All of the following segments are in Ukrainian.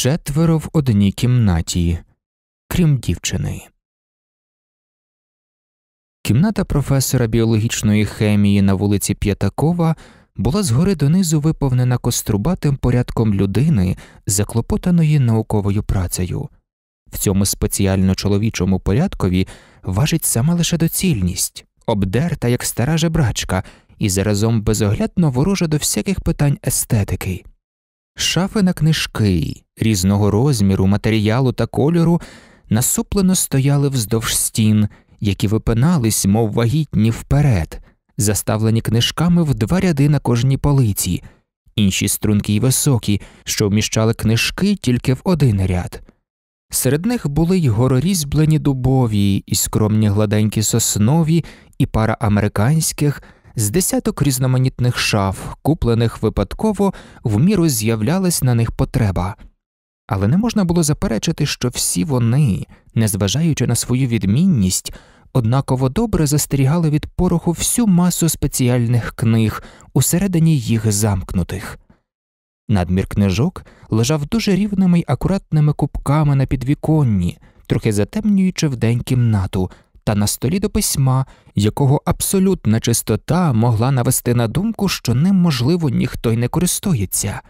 четверо в одній кімнаті, крім дівчини. Кімната професора біологічної хемії на вулиці П'ятакова була згори донизу виповнена кострубатим порядком людини, заклопотаної науковою працею. В цьому спеціально чоловічому порядкові важить сама лише доцільність, обдерта як стара жебрачка, і заразом безоглядно ворожа до всяких питань естетики. Шафи на книжки, різного розміру, матеріалу та кольору насуплено стояли вздовж стін, які випинались, мов вагітні вперед, заставлені книжками в два ряди на кожній полиці, інші струнки й високі, що вміщали книжки тільки в один ряд. Серед них були й горорізьблені дубові, і скромні гладенькі соснові, і пара американських. З десяток різноманітних шаф, куплених випадково, в міру з'являлась на них потреба. Але не можна було заперечити, що всі вони, незважаючи на свою відмінність, однаково добре застерігали від пороху всю масу спеціальних книг, усередині їх замкнутих. Надмір книжок лежав дуже рівними й акуратними кубками на підвіконні, трохи затемнюючи вдень кімнату, та на столі до письма, якого абсолютна чистота могла навести на думку, що ним, можливо, ніхто й не користується.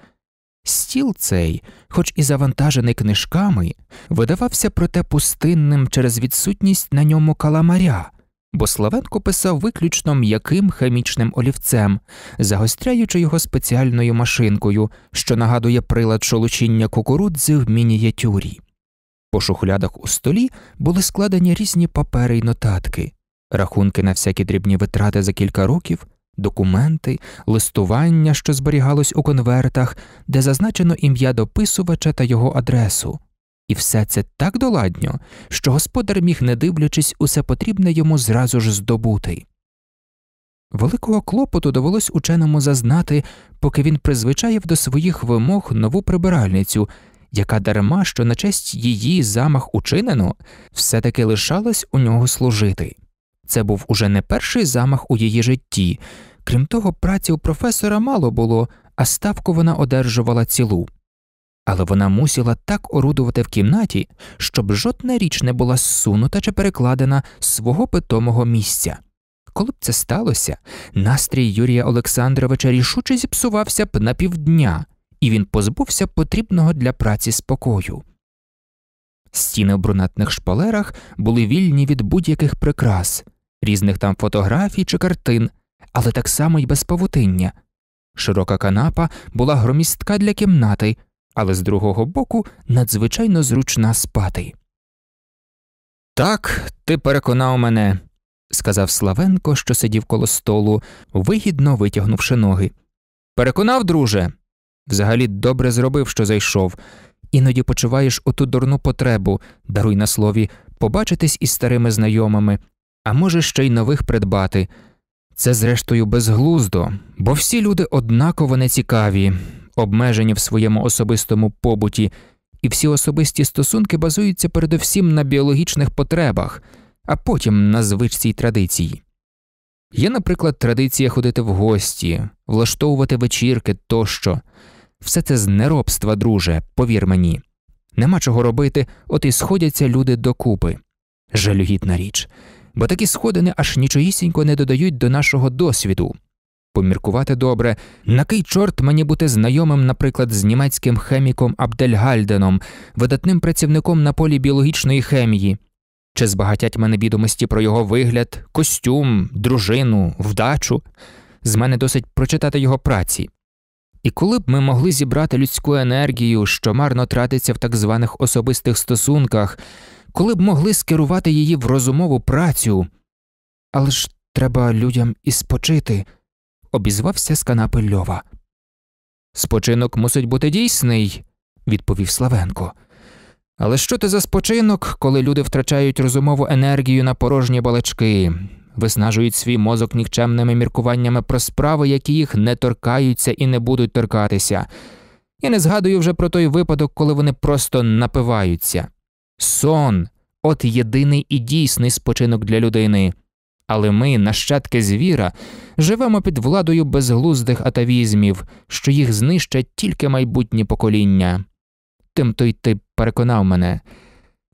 Стіл цей, хоч і завантажений книжками, видавався проте пустинним через відсутність на ньому каламаря, бо Славенко писав виключно м'яким хімічним олівцем, загостряючи його спеціальною машинкою, що нагадує прилад шолочіння кукурудзи в мініятюрі. По шухлядах у столі були складені різні папери й нотатки, рахунки на всякі дрібні витрати за кілька років документи, листування, що зберігалось у конвертах, де зазначено ім'я дописувача та його адресу. І все це так доладньо, що господар міг, не дивлячись, усе потрібне йому зразу ж здобути. Великого клопоту довелось ученому зазнати, поки він призвичаєв до своїх вимог нову прибиральницю, яка дарма, що на честь її замах учинено, все таки лишалась у нього служити. Це був уже не перший замах у її житті. Крім того, праці у професора мало було, а ставку вона одержувала цілу. Але вона мусила так орудувати в кімнаті, щоб жодна річ не була зсунута чи перекладена свого питомого місця. Коли б це сталося, настрій Юрія Олександровича рішуче зіпсувався б на півдня, і він позбувся потрібного для праці спокою. Стіни в брунатних шпалерах були вільні від будь яких прикрас різних там фотографій чи картин, але так само й без павутиння. Широка канапа була громістка для кімнати, але з другого боку надзвичайно зручна спати. Так, ти переконав мене, сказав Славенко, що сидів коло столу, вигідно витягнувши ноги. Переконав, друже. Взагалі добре зробив, що зайшов. Іноді почуваєш оту дурну потребу, даруй на слові, побачитись із старими знайомими, а може ще й нових придбати. Це, зрештою, безглуздо, бо всі люди однаково нецікаві, обмежені в своєму особистому побуті, і всі особисті стосунки базуються передовсім на біологічних потребах, а потім на звичці й традиції. Є, наприклад, традиція ходити в гості, влаштовувати вечірки тощо. Все це з неробства, друже, повір мені. Нема чого робити, от і сходяться люди докупи. Жалюгідна річ бо такі сходини аж нічоїсінько не додають до нашого досвіду. Поміркувати добре, на кий чорт мені бути знайомим, наприклад, з німецьким хеміком Абдельгальденом, видатним працівником на полі біологічної хемії, чи збагатять мене відомості про його вигляд, костюм, дружину, вдачу? З мене досить прочитати його праці. І коли б ми могли зібрати людську енергію, що марно тратиться в так званих особистих стосунках, коли б могли скерувати її в розумову працю. Але ж треба людям і спочити, обізвався з канапи Льова. Спочинок мусить бути дійсний, відповів Славенко. Але що це за спочинок, коли люди втрачають розумову енергію на порожні балачки, виснажують свій мозок нікчемними міркуваннями про справи, які їх не торкаються і не будуть торкатися. Я не згадую вже про той випадок, коли вони просто напиваються. Сон от єдиний і дійсний спочинок для людини. Але ми, нащадки звіра, живемо під владою безглуздих атавізмів, що їх знищать тільки майбутні покоління. Тим той тип переконав мене.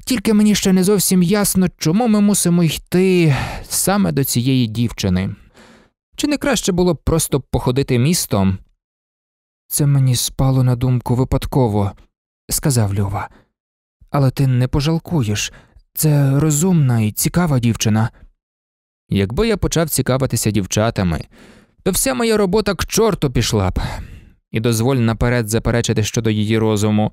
Тільки мені ще не зовсім ясно, чому ми мусимо йти саме до цієї дівчини. Чи не краще було б просто походити містом? Це мені спало на думку випадково, сказав Льова але ти не пожалкуєш. Це розумна і цікава дівчина. Якби я почав цікавитися дівчатами, то вся моя робота к чорту пішла б, і дозволь наперед заперечити щодо її розуму.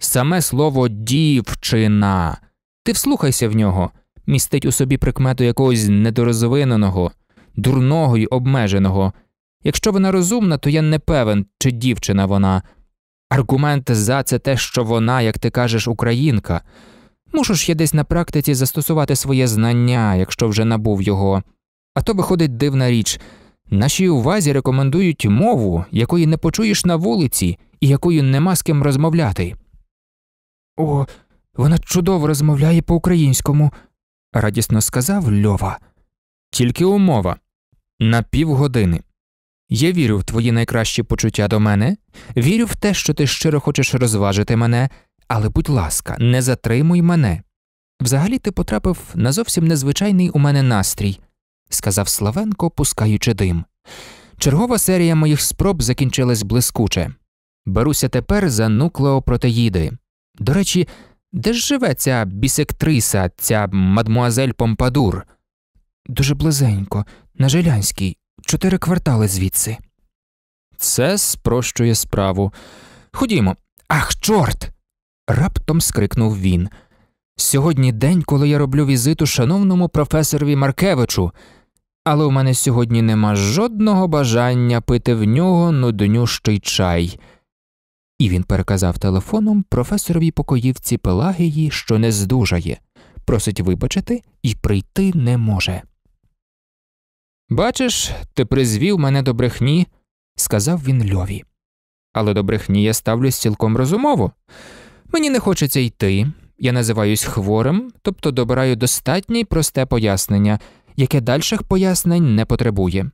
Саме слово дівчина. Ти вслухайся в нього, містить у собі прикмету якогось недорозвиненого, дурного й обмеженого. Якщо вона розумна, то я не певен, чи дівчина вона. Аргумент за це те, що вона, як ти кажеш, українка. Мушу ж я десь на практиці застосувати своє знання, якщо вже набув його. А то виходить дивна річ нашій увазі рекомендують мову, якої не почуєш на вулиці і якою нема з ким розмовляти. О, вона чудово розмовляє по українському, радісно сказав Льова. Тільки умова на півгодини. Я вірю в твої найкращі почуття до мене, вірю в те, що ти щиро хочеш розважити мене, але, будь ласка, не затримуй мене. Взагалі ти потрапив на зовсім незвичайний у мене настрій, сказав Славенко, пускаючи дим. Чергова серія моїх спроб закінчилась блискуче. Беруся тепер за нуклеопротеїди. До речі, де ж живе ця бісектриса, ця мадмуазель Помпадур? Дуже близенько, на Желянській, чотири квартали звідси. Це спрощує справу. Ходімо. Ах, чорт. раптом скрикнув він. Сьогодні день, коли я роблю візиту шановному професорові Маркевичу, але у мене сьогодні нема жодного бажання пити в нього нуднющий чай. І він переказав телефоном професорові покоївці Пелагії, що не здужає, просить вибачити і прийти не може. Бачиш, ти призвів мене до брехні, сказав він льові. Але до брехні я ставлюсь цілком розумово. Мені не хочеться йти, я називаюсь хворим, тобто добираю достатнє й просте пояснення, яке дальших пояснень не потребує.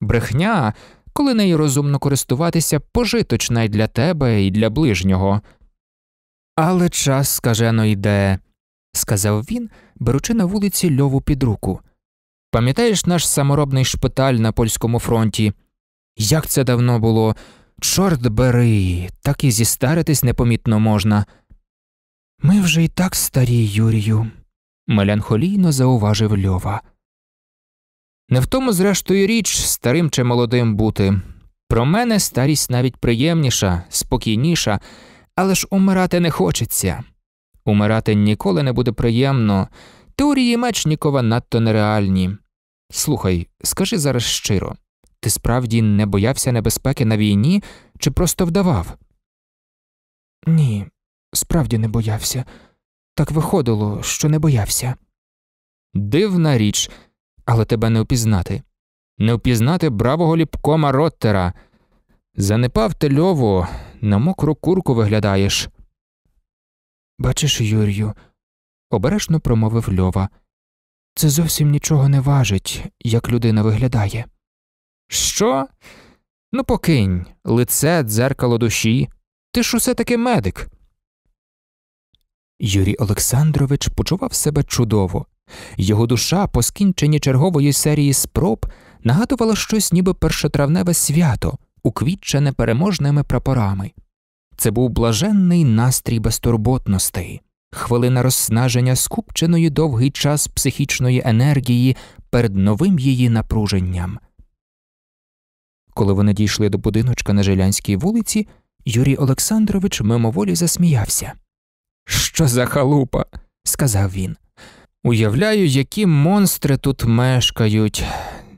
Брехня, коли нею розумно користуватися, пожиточна й для тебе, і для ближнього. Але час скажено йде, сказав він, беручи на вулиці льову під руку. Пам'ятаєш наш саморобний шпиталь на польському фронті? Як це давно було? Чорт бери, так і зістаритись непомітно можна. Ми вже і так старі, Юрію, меланхолійно зауважив Льова. Не в тому, зрештою, річ, старим чи молодим бути. Про мене старість навіть приємніша, спокійніша, але ж умирати не хочеться. Умирати ніколи не буде приємно. Теорії Мечнікова надто нереальні. Слухай, скажи зараз щиро ти справді не боявся небезпеки на війні чи просто вдавав? Ні, справді не боявся. Так виходило, що не боявся. Дивна річ, але тебе не впізнати. Не впізнати бравого ліпкома Роттера. Занепав ти льову, на мокру курку виглядаєш. Бачиш, Юрію, обережно промовив льова. Це зовсім нічого не важить, як людина виглядає. Що? Ну, покинь, лице, дзеркало душі. Ти ж усе таки медик. Юрій Олександрович почував себе чудово. Його душа, по скінченні чергової серії спроб, нагадувала щось ніби першотравневе свято, уквітчене переможними прапорами. Це був блаженний настрій безтурботностей хвилина розснаження скупченої довгий час психічної енергії перед новим її напруженням. Коли вони дійшли до будиночка на Жилянській вулиці, Юрій Олександрович мимоволі засміявся. Що за халупа? сказав він. Уявляю, які монстри тут мешкають.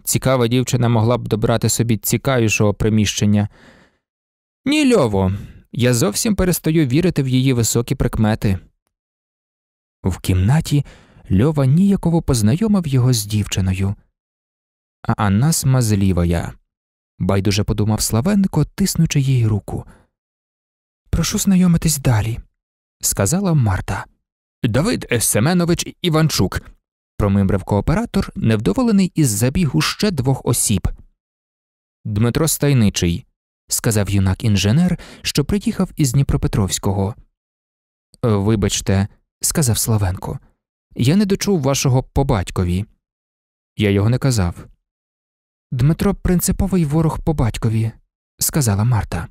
Цікава дівчина могла б добрати собі цікавішого приміщення. Ні, Льово, я зовсім перестаю вірити в її високі прикмети. В кімнаті Льова ніяково познайомив його з дівчиною. А Анна смазлівая. Байдуже подумав Славенко, тиснучи їй руку. Прошу знайомитись далі, сказала Марта. Давид Семенович Іванчук, промимрив кооператор, невдоволений із забігу ще двох осіб. Дмитро Стайничий, сказав юнак інженер, що приїхав із Дніпропетровського. Вибачте, сказав Славенко. Я не дочув вашого по батькові. Я його не казав. Дмитро принциповий ворог по батькові, сказала Марта.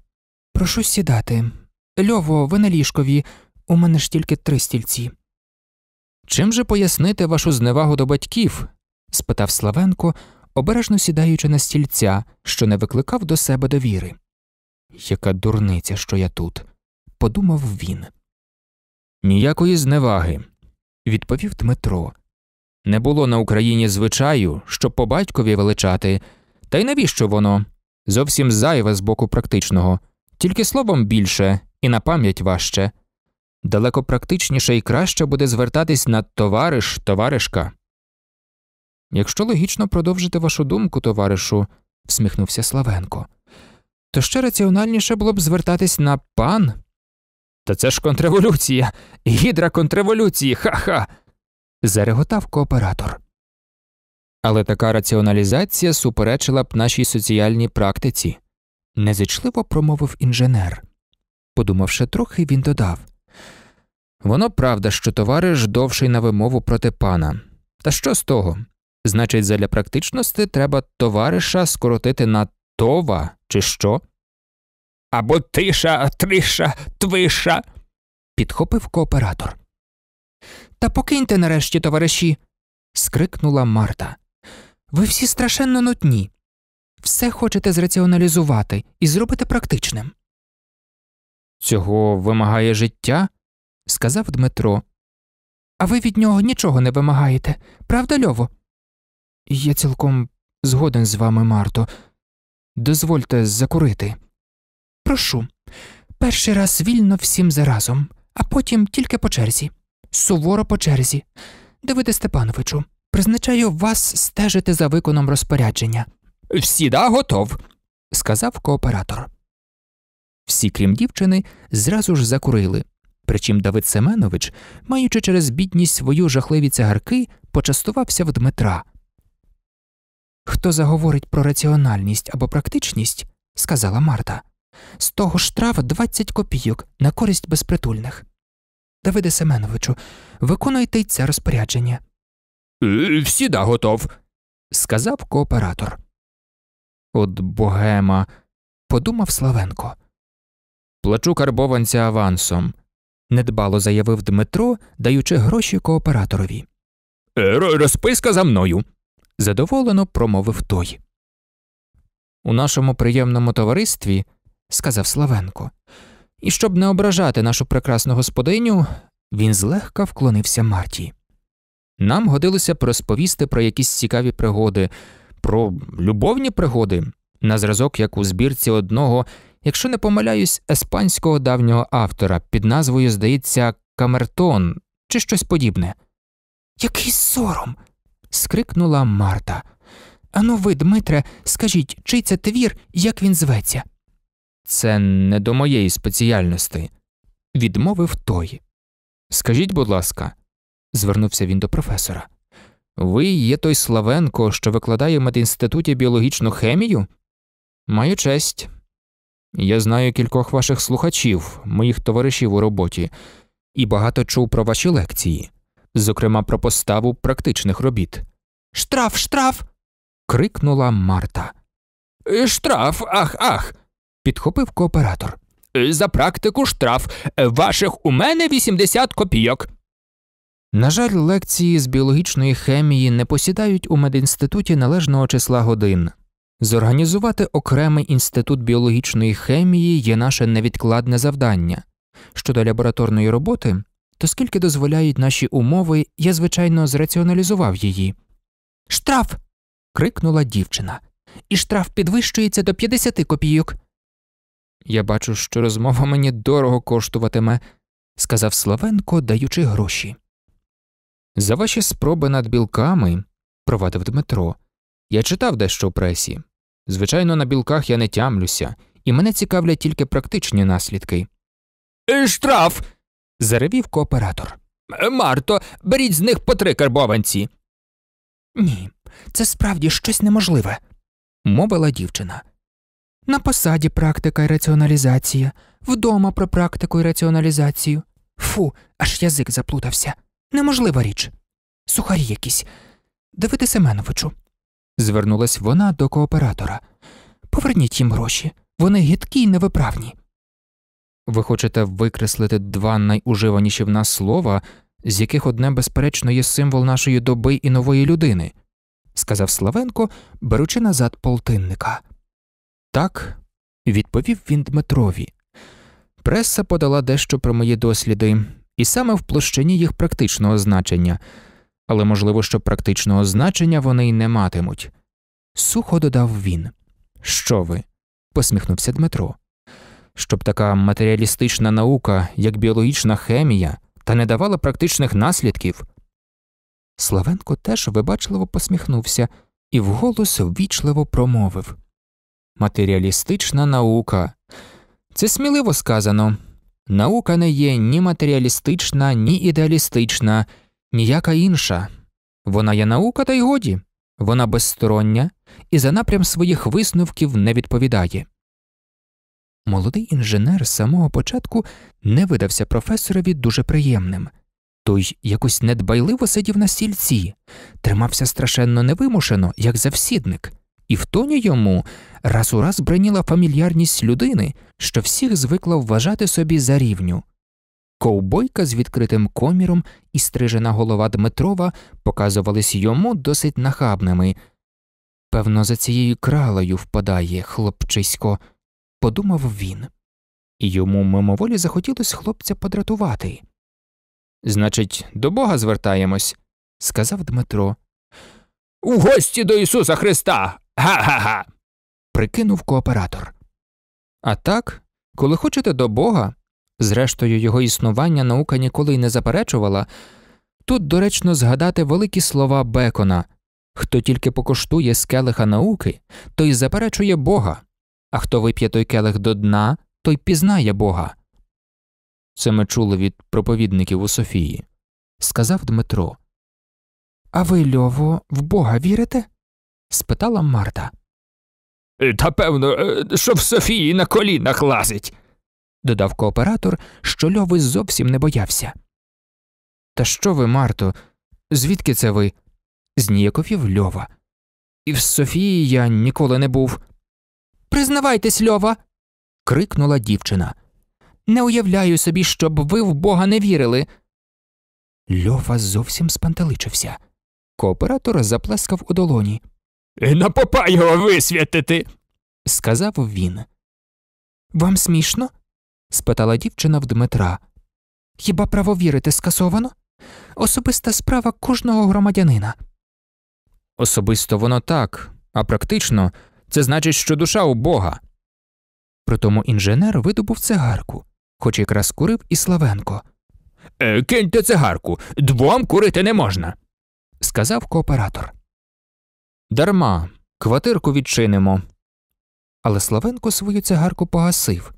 Прошу сідати. Льово, ви на ліжкові, у мене ж тільки три стільці. Чим же пояснити вашу зневагу до батьків? спитав Славенко, обережно сідаючи на стільця, що не викликав до себе довіри. Яка дурниця, що я тут, подумав він. Ніякої зневаги, відповів Дмитро. Не було на Україні звичаю, щоб по батькові величати, та й навіщо воно? Зовсім зайве з боку практичного, тільки словом більше і на пам'ять важче. Далеко практичніше і краще буде звертатись на товариш, товаришка. Якщо логічно продовжити вашу думку, товаришу, всміхнувся Славенко, то ще раціональніше було б звертатись на пан та це ж контрреволюція, гідра контрреволюції, ха-ха. зареготав кооператор. Але така раціоналізація суперечила б нашій соціальній практиці, незичливо промовив інженер. Подумавши трохи, він додав воно правда, що товариш довший на вимову проти пана. Та що з того? Значить, задля практичності треба товариша скоротити на това, чи що? або тиша, триша, твиша, підхопив кооператор. Та покиньте нарешті, товариші. скрикнула Марта. Ви всі страшенно нутні. Все хочете зраціоналізувати і зробити практичним. Цього вимагає життя, сказав Дмитро. А ви від нього нічого не вимагаєте, правда, Льово? Я цілком згоден з вами, Марто. Дозвольте закурити. Прошу, перший раз вільно всім заразом, а потім тільки по черзі, суворо по черзі. Давиде Степановичу, призначаю вас стежити за виконом розпорядження. Всіда готов, сказав кооператор. Всі, крім дівчини, зразу ж закурили. Причим Давид Семенович, маючи через бідність свою жахливі цигарки, почастувався в Дмитра. Хто заговорить про раціональність або практичність, сказала Марта. З того штраф 20 копійок на користь безпритульних. Давиде Семеновичу, виконуйте й це розпорядження. Е, всіда готов, сказав кооператор. От богема, подумав Славенко. Плачу карбованця авансом, недбало заявив Дмитро, даючи гроші кооператорові. Е, розписка за мною. задоволено промовив той. У нашому приємному товаристві сказав Славенко. І щоб не ображати нашу прекрасну господиню, він злегка вклонився Марті. Нам годилося б розповісти про якісь цікаві пригоди, про любовні пригоди, на зразок як у збірці одного, якщо не помиляюсь, еспанського давнього автора під назвою, здається, Камертон чи щось подібне. Який сором. скрикнула Марта. Ану ви, Дмитре, скажіть, чий це твір, як він зветься? Це не до моєї спеціальності, відмовив той. Скажіть, будь ласка, звернувся він до професора, ви є той Славенко, що викладає в медінституті біологічну хемію? Маю честь. Я знаю кількох ваших слухачів, моїх товаришів у роботі, і багато чув про ваші лекції, зокрема про поставу практичних робіт. Штраф, штраф. крикнула Марта. Е, штраф, ах, ах підхопив кооператор. За практику штраф. Ваших у мене 80 копійок. На жаль, лекції з біологічної хемії не посідають у медінституті належного числа годин. Зорганізувати окремий інститут біологічної хемії є наше невідкладне завдання. Щодо лабораторної роботи, то скільки дозволяють наші умови, я, звичайно, зраціоналізував її. Штраф. крикнула дівчина. І штраф підвищується до 50 копійок. Я бачу, що розмова мені дорого коштуватиме, сказав Славенко, даючи гроші. За ваші спроби над білками, провадив Дмитро, я читав дещо у пресі. Звичайно, на білках я не тямлюся, і мене цікавлять тільки практичні наслідки. Е, штраф. заревів кооператор. Е, Марто, беріть з них по три карбованці. Ні, це справді щось неможливе, мовила дівчина. На посаді практика і раціоналізація, вдома про практику і раціоналізацію. Фу, аж язик заплутався. Неможлива річ. Сухарі якісь. Давиде Семеновичу. Звернулась вона до кооператора. Поверніть їм гроші. Вони гідкі й невиправні. Ви хочете викреслити два найуживаніші в нас слова, з яких одне, безперечно, є символ нашої доби і нової людини, сказав Славенко, беручи назад полтинника. Так, відповів він Дмитрові. Преса подала дещо про мої досліди, і саме в площині їх практичного значення, але можливо, що практичного значення вони й не матимуть. Сухо додав він. Що ви? посміхнувся Дмитро. Щоб така матеріалістична наука, як біологічна хемія, та не давала практичних наслідків. Славенко теж вибачливо посміхнувся і вголос ввічливо промовив матеріалістична наука. Це сміливо сказано. Наука не є ні матеріалістична, ні ідеалістична, ніяка інша. Вона є наука, та й годі, вона безстороння і за напрям своїх висновків не відповідає. Молодий інженер з самого початку не видався професорові дуже приємним. Той якось недбайливо сидів на стільці, тримався страшенно невимушено, як завсідник і в тоні йому раз у раз бриніла фамільярність людини, що всіх звикла вважати собі за рівню. Ковбойка з відкритим коміром і стрижена голова Дмитрова показувались йому досить нахабними. Певно, за цією кралею впадає, хлопчисько, подумав він, і йому мимоволі захотілося хлопця подратувати. Значить, до Бога звертаємось, сказав Дмитро. У гості до Ісуса Христа. Га-га-га. прикинув кооператор. А так, коли хочете до Бога, зрештою, його існування наука ніколи й не заперечувала, тут доречно згадати великі слова Бекона хто тільки покоштує з келиха науки, той заперечує Бога, а хто вип'є той келих до дна, той пізнає Бога. Це ми чули від проповідників у Софії, сказав Дмитро. А ви, Льово, в Бога вірите? спитала Марта. Е, та певно, е, що в Софії на колінах лазить, додав кооператор, що льови зовсім не боявся. Та що ви, Марто, звідки це ви? зніяковів льова. І в Софії я ніколи не був. Признавайтесь, льова. крикнула дівчина. Не уявляю собі, щоб ви в бога не вірили. Льова зовсім спантеличився. Кооператор заплескав у долоні. Е, на попа його висвятити, сказав він. Вам смішно? спитала дівчина в Дмитра. Хіба право вірити скасовано? Особиста справа кожного громадянина. Особисто воно так, а практично це значить, що душа у Бога. Притому інженер видобув цигарку, хоч якраз курив і Славенко. «Е, киньте цигарку, двом курити не можна, сказав кооператор. Дарма, квартирку відчинимо. Але Славенко свою цигарку погасив.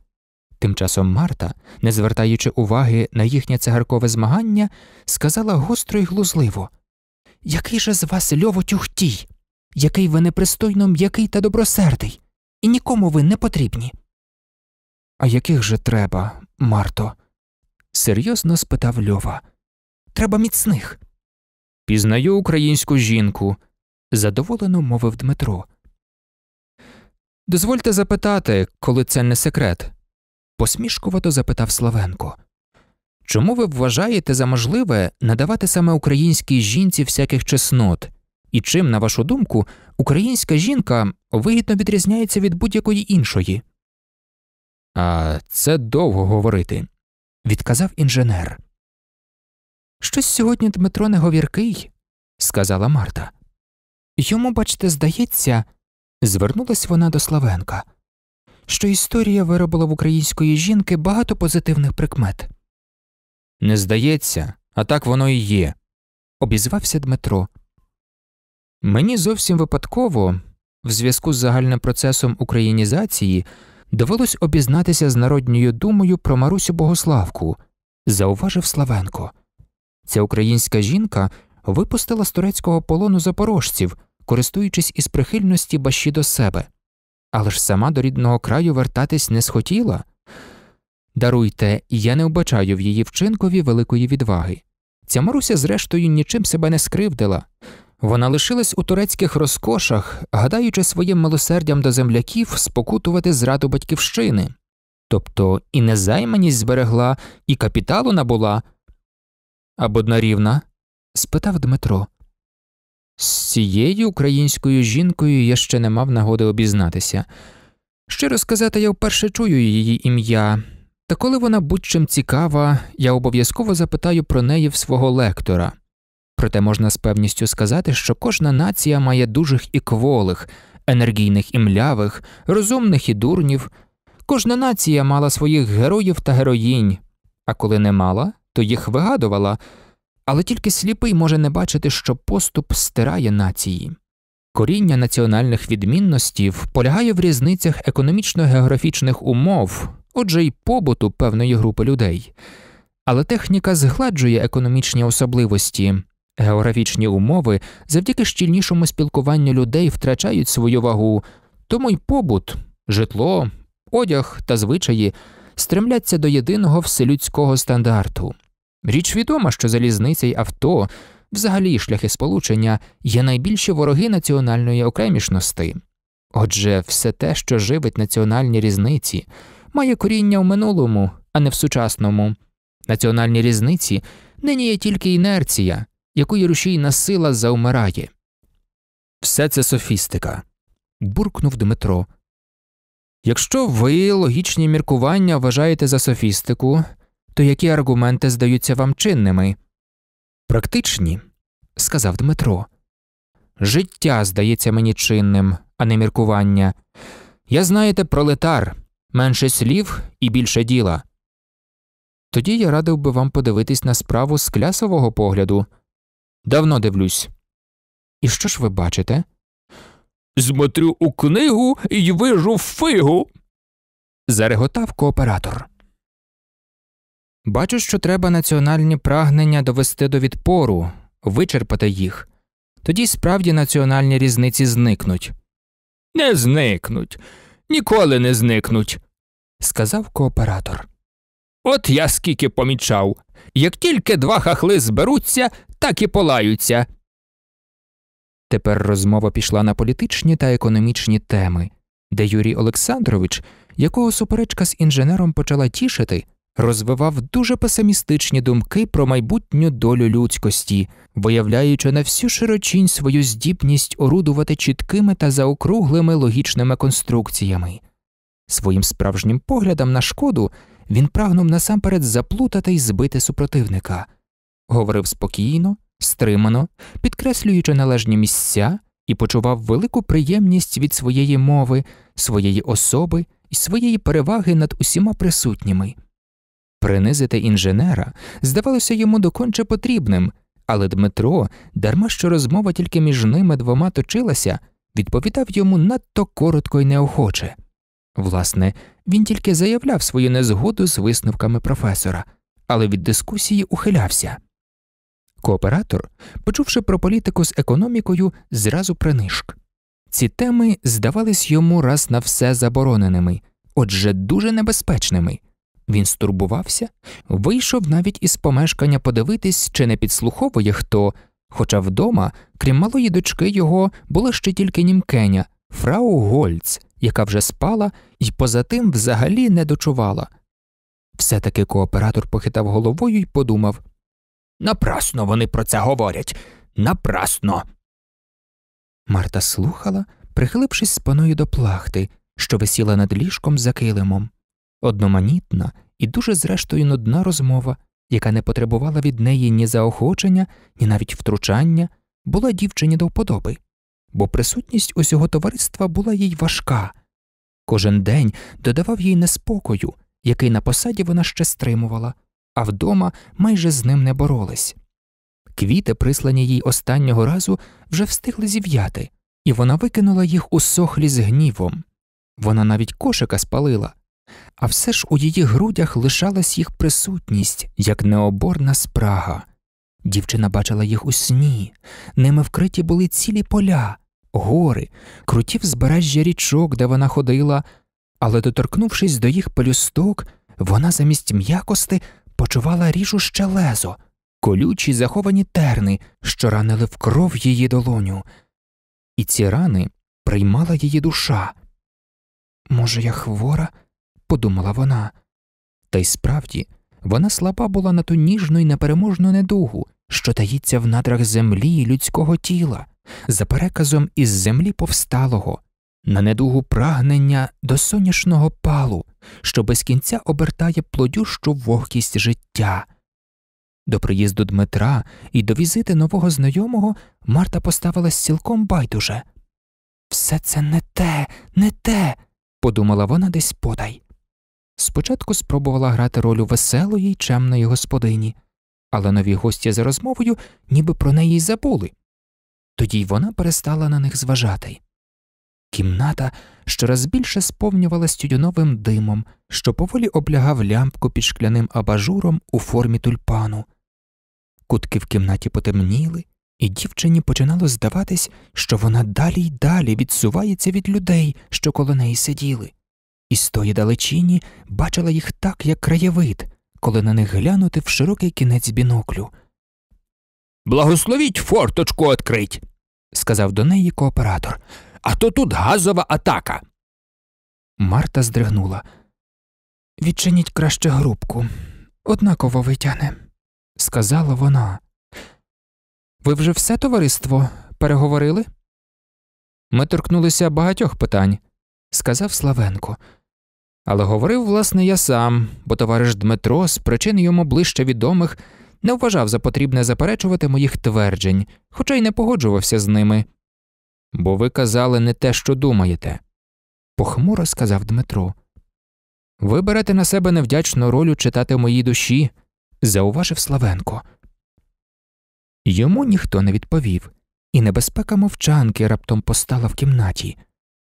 Тим часом Марта, не звертаючи уваги на їхнє цигаркове змагання, сказала гостро й глузливо Який же з вас льово тюхтій, який ви непристойно м'який та добросердий, і нікому ви не потрібні. А яких же треба, Марто? серйозно спитав Льова. Треба міцних. Пізнаю українську жінку, задоволено мовив Дмитро. Дозвольте запитати, коли це не секрет, посмішкувато запитав Славенко. Чому ви вважаєте за можливе надавати саме українській жінці всяких чеснот? І чим, на вашу думку, українська жінка вигідно відрізняється від будь-якої іншої? А це довго говорити, відказав інженер. Щось сьогодні Дмитро не говіркий, сказала Марта. Йому, бачите, здається, звернулась вона до Славенка, що історія виробила в української жінки багато позитивних прикмет. Не здається, а так воно і є, обізвався Дмитро. Мені зовсім випадково, в зв'язку з загальним процесом українізації, довелось обізнатися з народньою думою про Марусю Богославку, зауважив Славенко. Ця українська жінка випустила з турецького полону запорожців користуючись із прихильності бащі до себе, але ж сама до рідного краю вертатись не схотіла. Даруйте, я не вбачаю в її вчинкові великої відваги. Ця Маруся, зрештою, нічим себе не скривдила. Вона лишилась у турецьких розкошах, гадаючи своїм милосердям до земляків спокутувати зраду батьківщини, тобто і незайманість зберегла, і капіталу набула. Або А рівна? спитав Дмитро. З цією українською жінкою я ще не мав нагоди обізнатися. Щиро сказати, я вперше чую її ім'я, та коли вона будь чим цікава, я обов'язково запитаю про неї в свого лектора. Проте можна з певністю сказати, що кожна нація має дужих і кволих, енергійних і млявих, розумних і дурнів. Кожна нація мала своїх героїв та героїнь, а коли не мала, то їх вигадувала. Але тільки сліпий може не бачити, що поступ стирає нації. Коріння національних відмінностів полягає в різницях економічно-географічних умов, отже й побуту певної групи людей. Але техніка згладжує економічні особливості, географічні умови завдяки щільнішому спілкуванню людей втрачають свою вагу, тому й побут, житло, одяг та звичаї стремляться до єдиного вселюдського стандарту. Річ відома, що залізниця й авто, взагалі шляхи сполучення, є найбільші вороги національної окремішності. Отже, все те, що живить національні різниці, має коріння в минулому, а не в сучасному. Національні різниці нині є тільки інерція, якої рушійна сила заумирає. Все це софістика. буркнув Дмитро. Якщо ви логічні міркування вважаєте за софістику, то які аргументи здаються вам чинними? Практичні, сказав Дмитро. Життя здається мені чинним, а не міркування. Я, знаєте, пролетар менше слів і більше діла. Тоді я радив би вам подивитись на справу з клясового погляду. Давно дивлюсь. І що ж ви бачите? Змотрю у книгу і вижу фигу. зареготав кооператор. Бачу, що треба національні прагнення довести до відпору, вичерпати їх, тоді справді національні різниці зникнуть. Не зникнуть, ніколи не зникнуть, сказав кооператор. От я скільки помічав. Як тільки два хахли зберуться, так і полаються. Тепер розмова пішла на політичні та економічні теми, де Юрій Олександрович, якого суперечка з інженером почала тішити розвивав дуже песимістичні думки про майбутню долю людськості, виявляючи на всю широчінь свою здібність орудувати чіткими та заокруглими логічними конструкціями. Своїм справжнім поглядом на шкоду він прагнув насамперед заплутати і збити супротивника, говорив спокійно, стримано, підкреслюючи належні місця і почував велику приємність від своєї мови, своєї особи і своєї переваги над усіма присутніми. Принизити інженера здавалося йому доконче потрібним, але Дмитро, дарма що розмова тільки між ними двома точилася, відповідав йому надто коротко й неохоче. Власне, він тільки заявляв свою незгоду з висновками професора, але від дискусії ухилявся. Кооператор, почувши про політику з економікою, зразу принишк. Ці теми здавались йому раз на все забороненими, отже, дуже небезпечними. Він стурбувався, вийшов навіть із помешкання подивитись, чи не підслуховує хто, хоча вдома, крім малої дочки його, була ще тільки німкеня, фрау Гольц, яка вже спала і поза тим взагалі не дочувала. Все таки кооператор похитав головою і подумав Напрасно вони про це говорять, напрасно. Марта слухала, прихилившись спиною до плахти, що висіла над ліжком за килимом одноманітна і дуже зрештою нудна розмова, яка не потребувала від неї ні заохочення, ні навіть втручання, була дівчині до вподоби, бо присутність усього товариства була їй важка. Кожен день додавав їй неспокою, який на посаді вона ще стримувала, а вдома майже з ним не боролись. Квіти, прислані їй останнього разу, вже встигли зів'яти, і вона викинула їх у сохлі з гнівом. Вона навіть кошика спалила, а все ж у її грудях лишалась їх присутність, як необорна спрага. Дівчина бачила їх у сні, ними вкриті були цілі поля, гори, круті взбережжя річок, де вона ходила, але, доторкнувшись до їх пелюсток, вона замість м'якости почувала ріжу щелезо, колючі заховані терни, що ранили в кров її долоню, і ці рани приймала її душа. Може, я хвора? подумала вона. Та й справді вона слаба була на ту ніжну і непереможну недугу, що таїться в надрах землі і людського тіла, за переказом із землі повсталого, на недугу прагнення до соняшного палу, що без кінця обертає плодющу вогкість життя. До приїзду Дмитра і до візити нового знайомого Марта поставилась цілком байдуже. Все це не те, не те, подумала вона десь подай. Спочатку спробувала грати роль веселої й чемної господині, але нові гості за розмовою ніби про неї й забули, тоді й вона перестала на них зважати. Кімната щораз більше сповнювалась тюдюновим димом, що поволі облягав лямку під шкляним абажуром у формі тульпану. Кутки в кімнаті потемніли, і дівчині починало здаватись, що вона далі й далі відсувається від людей, що коло неї сиділи і з тої далечині бачила їх так, як краєвид, коли на них глянути в широкий кінець біноклю. Благословіть форточку открить, сказав до неї кооператор. А то тут газова атака. Марта здригнула. Відчиніть краще грубку, однаково витягне, сказала вона. Ви вже все товариство переговорили? Ми торкнулися багатьох питань, сказав Славенко. Але говорив, власне, я сам, бо товариш Дмитро, з причин йому ближче відомих, не вважав за потрібне заперечувати моїх тверджень, хоча й не погоджувався з ними. Бо ви казали не те, що думаєте, похмуро сказав Дмитро. Ви берете на себе невдячну роль читати в моїй душі, зауважив Славенко. Йому ніхто не відповів, і небезпека мовчанки раптом постала в кімнаті,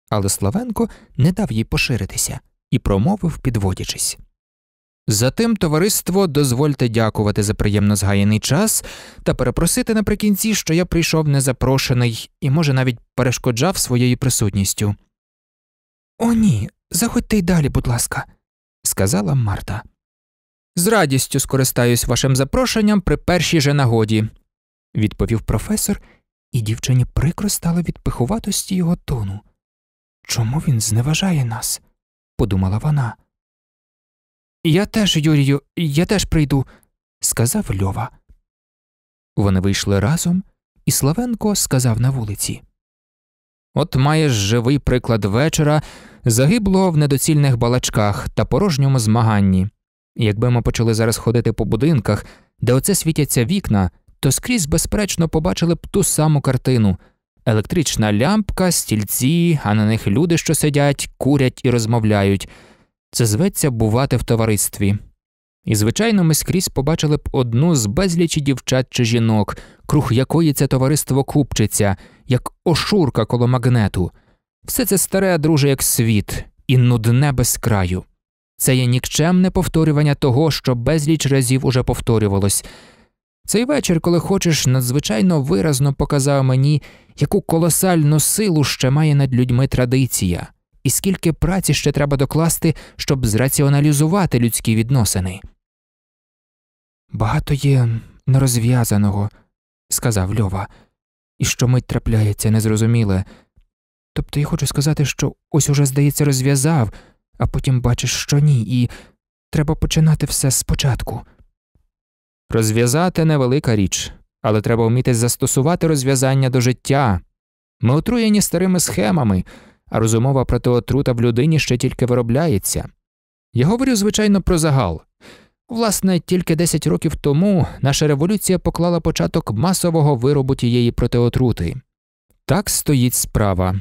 але Славенко не дав їй поширитися і промовив, підводячись. Затим, товариство, дозвольте дякувати за приємно згаяний час та перепросити наприкінці, що я прийшов незапрошений і, може, навіть перешкоджав своєю присутністю. О, ні, заходьте й далі, будь ласка, сказала Марта. З радістю скористаюсь вашим запрошенням при першій же нагоді, відповів професор, і дівчині прикро стало від пихуватості його тону. Чому він зневажає нас? подумала вона. Я теж, Юрію, я теж прийду, сказав Льова. Вони вийшли разом, і Славенко сказав на вулиці. От маєш живий приклад вечора, загибло в недоцільних балачках та порожньому змаганні. Якби ми почали зараз ходити по будинках, де оце світяться вікна, то скрізь, безперечно, побачили б ту саму картину електрична лямпка, стільці, а на них люди, що сидять, курять і розмовляють. Це зветься бувати в товаристві. І, звичайно, ми скрізь побачили б одну з безлічі дівчат чи жінок, круг якої це товариство купчиться, як ошурка коло магнету. Все це старе, друже, як світ, і нудне без краю. Це є нікчемне повторювання того, що безліч разів уже повторювалось. Цей вечір, коли хочеш, надзвичайно виразно показав мені, яку колосальну силу ще має над людьми традиція, і скільки праці ще треба докласти, щоб зраціоналізувати людські відносини. Багато є нерозв'язаного, сказав Льова, і що мить трапляється незрозуміле. Тобто я хочу сказати, що ось уже, здається, розв'язав, а потім бачиш, що ні, і треба починати все спочатку. Розв'язати невелика річ, але треба вміти застосувати розв'язання до життя. Ми отруєні старими схемами, а розумова проти отрута в людині ще тільки виробляється. Я говорю, звичайно, про загал. Власне, тільки 10 років тому наша революція поклала початок масового виробу тієї протиотрути. Так стоїть справа.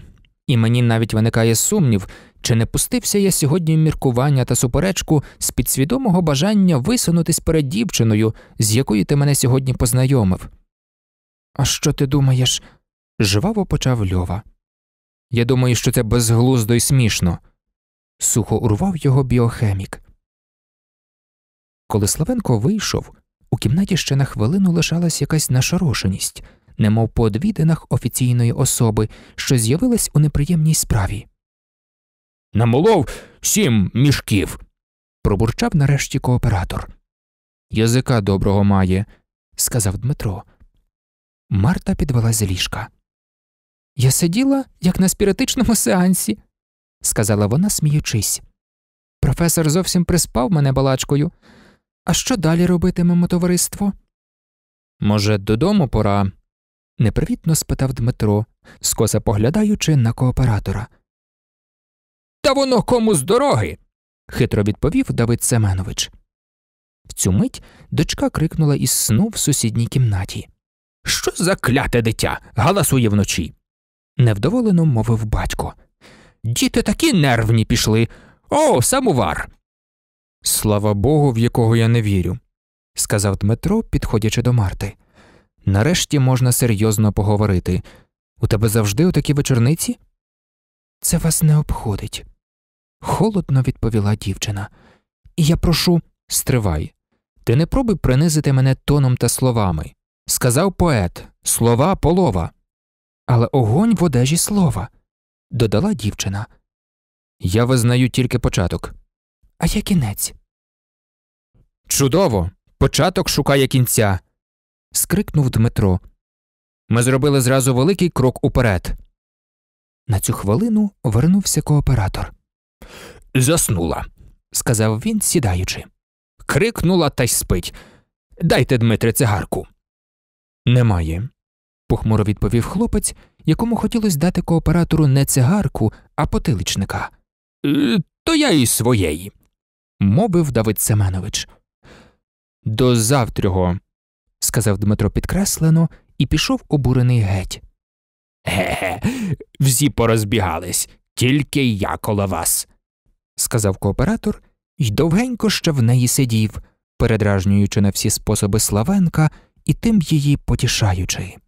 І мені навіть виникає сумнів, чи не пустився я сьогодні в міркування та суперечку з підсвідомого бажання висунутись перед дівчиною, з якою ти мене сьогодні познайомив. А що ти думаєш? жваво почав Льова. Я думаю, що це безглуздо і смішно. Сухо урвав його біохемік. Коли Славенко вийшов, у кімнаті ще на хвилину лишалась якась нашорошеність немов по одвідинах офіційної особи, що з'явилась у неприємній справі. Намолов сім мішків. пробурчав нарешті кооператор. Язика доброго має, сказав Дмитро. Марта підвела з ліжка. Я сиділа, як на спіритичному сеансі, сказала вона, сміючись. Професор зовсім приспав мене балачкою. А що далі робитимемо товариство? Може, додому пора, непривітно спитав Дмитро, скоса поглядаючи на кооператора. Та воно кому з дороги. хитро відповів Давид Семенович. В цю мить дочка крикнула із сну в сусідній кімнаті. Що за кляте дитя? Галасує вночі. невдоволено мовив батько. Діти такі нервні пішли. О, самовар. Слава Богу, в якого я не вірю, сказав Дмитро, підходячи до Марти. Нарешті можна серйозно поговорити. У тебе завжди отакі вечорниці? Це вас не обходить, холодно відповіла дівчина. І я прошу стривай. Ти не пробуй принизити мене тоном та словами. Сказав поет слова полова. Але огонь в одежі слова, додала дівчина. Я визнаю тільки початок. А я кінець. Чудово! Початок шукає кінця скрикнув Дмитро. Ми зробили зразу великий крок уперед. На цю хвилину вернувся кооператор. Заснула, сказав він, сідаючи. Крикнула та й спить. Дайте, Дмитре, цигарку. Немає, похмуро відповів хлопець, якому хотілося дати кооператору не цигарку, а потиличника. «Е, то я і своєї, мовив Давид Семенович. До завтрього, сказав Дмитро підкреслено і пішов обурений геть. Ге, всі порозбігались, тільки я коло вас, сказав кооператор і довгенько ще в неї сидів, передражнюючи на всі способи Славенка і тим її потішаючи.